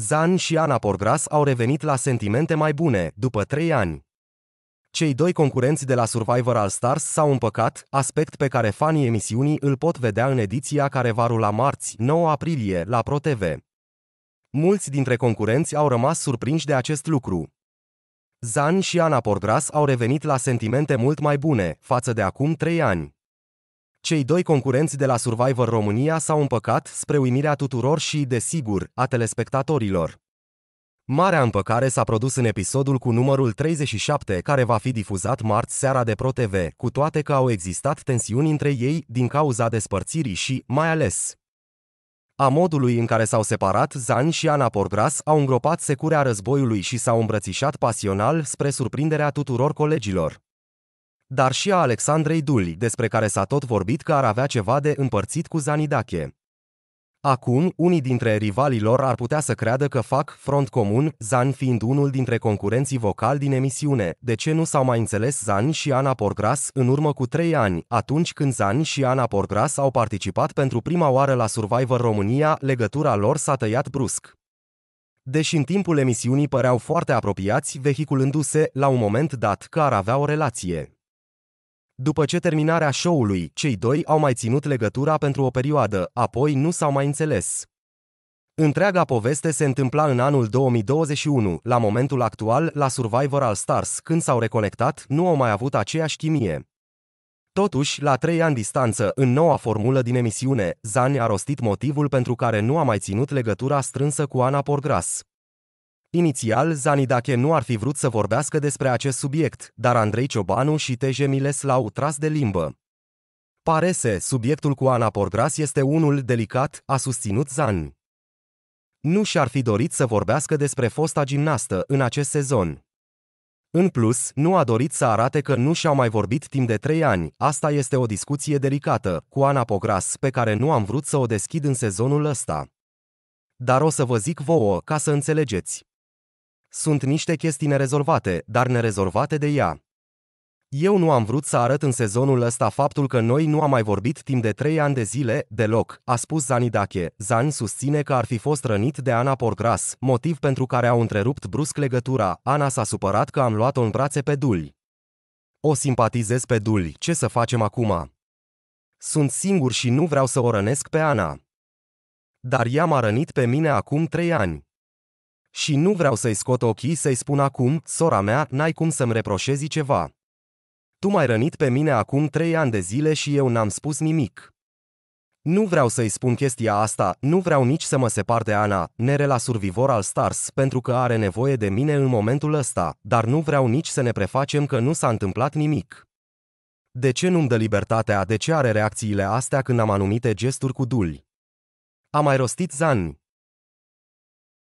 Zan și Ana Porgras au revenit la sentimente mai bune, după trei ani. Cei doi concurenți de la Survivor All Stars s-au împăcat, aspect pe care fanii emisiunii îl pot vedea în ediția care va rula marți, 9 aprilie, la ProTV. Mulți dintre concurenți au rămas surprinși de acest lucru. Zan și Ana Porgras au revenit la sentimente mult mai bune, față de acum trei ani. Cei doi concurenți de la Survivor România s-au împăcat spre uimirea tuturor și, desigur, a telespectatorilor. Marea împăcare s-a produs în episodul cu numărul 37, care va fi difuzat marți seara de ProTV, cu toate că au existat tensiuni între ei din cauza despărțirii și, mai ales, a modului în care s-au separat, Zan și Ana Porgras au îngropat securea războiului și s-au îmbrățișat pasional spre surprinderea tuturor colegilor dar și a Alexandrei Duli, despre care s-a tot vorbit că ar avea ceva de împărțit cu Zanidache. Acum, unii dintre rivalii lor ar putea să creadă că fac front comun, Zan fiind unul dintre concurenții vocali din emisiune. De ce nu s-au mai înțeles Zan și Ana Porgras în urmă cu trei ani, atunci când Zan și Ana Porgras au participat pentru prima oară la Survivor România, legătura lor s-a tăiat brusc. Deși în timpul emisiunii păreau foarte apropiați, vehiculându-se, la un moment dat, că ar avea o relație. După ce terminarea show-ului, cei doi au mai ținut legătura pentru o perioadă, apoi nu s-au mai înțeles. Întreaga poveste se întâmpla în anul 2021, la momentul actual, la Survivor All Stars, când s-au reconectat, nu au mai avut aceeași chimie. Totuși, la trei ani distanță, în noua formulă din emisiune, Zani a rostit motivul pentru care nu a mai ținut legătura strânsă cu Ana Porgras. Inițial, Zanidache nu ar fi vrut să vorbească despre acest subiect, dar Andrei Ciobanu și Teje Miles l-au tras de limbă. Pare subiectul cu Ana Porgras este unul delicat, a susținut Zan. Nu și-ar fi dorit să vorbească despre fosta gimnastă în acest sezon. În plus, nu a dorit să arate că nu și-au mai vorbit timp de trei ani, asta este o discuție delicată, cu Ana Pogras, pe care nu am vrut să o deschid în sezonul ăsta. Dar o să vă zic vouă, ca să înțelegeți. Sunt niște chestii nerezolvate, dar nerezolvate de ea. Eu nu am vrut să arăt în sezonul ăsta faptul că noi nu am mai vorbit timp de trei ani de zile, deloc, a spus Zanidache. Zan susține că ar fi fost rănit de Ana Porgras, motiv pentru care au întrerupt brusc legătura. Ana s-a supărat că am luat-o în brațe pe Duli. O simpatizez pe Duli, ce să facem acum? Sunt singur și nu vreau să o rănesc pe Ana. Dar ea m-a rănit pe mine acum trei ani. Și nu vreau să-i scot ochii să-i spun acum, sora mea, n-ai cum să-mi reproșezi ceva. Tu m-ai rănit pe mine acum trei ani de zile și eu n-am spus nimic. Nu vreau să-i spun chestia asta, nu vreau nici să mă separ de Ana, nerela survivor al Stars, pentru că are nevoie de mine în momentul ăsta, dar nu vreau nici să ne prefacem că nu s-a întâmplat nimic. De ce nu-mi dă libertatea, de ce are reacțiile astea când am anumite gesturi cu duli? Am mai rostit zani.